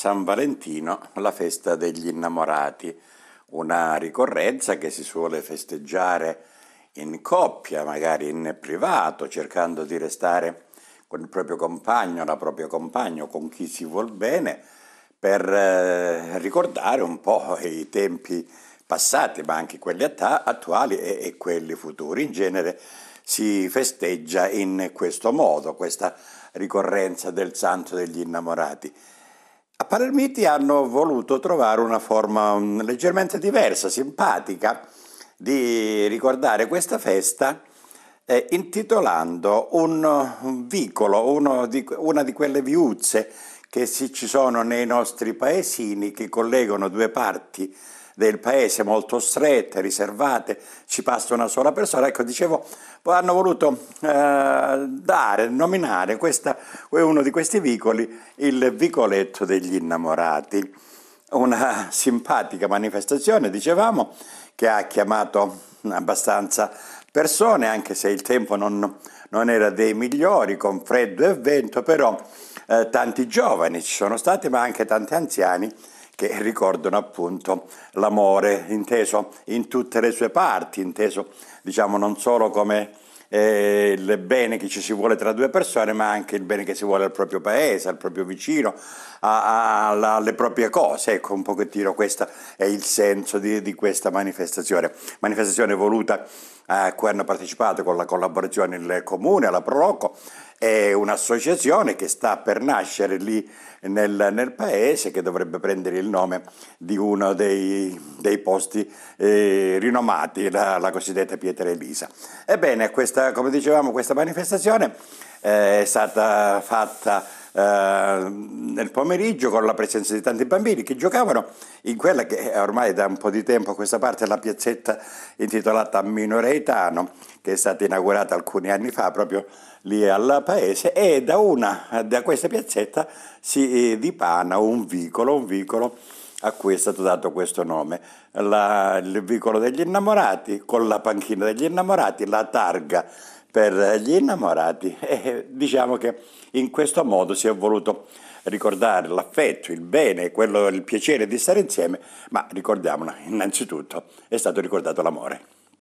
San Valentino, la festa degli innamorati, una ricorrenza che si suole festeggiare in coppia, magari in privato, cercando di restare con il proprio compagno, la propria compagno, con chi si vuol bene, per eh, ricordare un po' i tempi passati, ma anche quelli attuali e, quelli futuri. In genere si festeggia in questo modo questa ricorrenza del santo degli innamorati. A Palermiti hanno voluto trovare una forma mm, leggermente diversa, simpatica, di ricordare questa festa eh, intitolando un, un vicolo, di, una di quelle viuzze che ci sono nei nostri paesini che collegano due parti del paese molto strette, riservate, ci passa una sola persona. Ecco, dicevo, hanno voluto eh, dare, nominare questa, uno di questi vicoli il vicoletto degli innamorati. Una simpatica manifestazione, dicevamo, che ha chiamato abbastanza persone, anche se il tempo non, non era dei migliori, con freddo e vento, però eh, tanti giovani ci sono stati, ma anche tanti anziani che ricordano appunto l'amore, inteso in tutte le sue parti, inteso diciamo non solo come eh, il bene che ci si vuole tra due persone, ma anche il bene che si vuole al proprio paese, al proprio vicino, a, a, alla, alle proprie cose. Ecco, un pochettino questo è il senso di, di questa manifestazione. Manifestazione voluta eh, a cui hanno partecipato con la collaborazione il comune, alla Proloco è un'associazione che sta per nascere lì nel, nel, paese che dovrebbe prendere il nome di uno dei, dei posti eh, rinomati, la, la, cosiddetta Pietra Elisa. Ebbene, questa, come dicevamo, questa manifestazione eh, è stata fatta eh, nel pomeriggio con la presenza di tanti bambini che giocavano in quella che ormai da un po' di tempo a questa parte è la piazzetta intitolata Minoreitano che è stata inaugurata alcuni anni fa proprio lì al paese e da, una, da questa piazzetta si eh, dipana un vicolo, un vicolo a cui è stato dato questo nome, la, il vicolo degli innamorati con la panchina degli innamorati, la targa per gli innamorati e diciamo che in questo modo si è voluto ricordare l'affetto, il bene, quello, il piacere di stare insieme, ma ricordiamolo, innanzitutto è stato ricordato l'amore.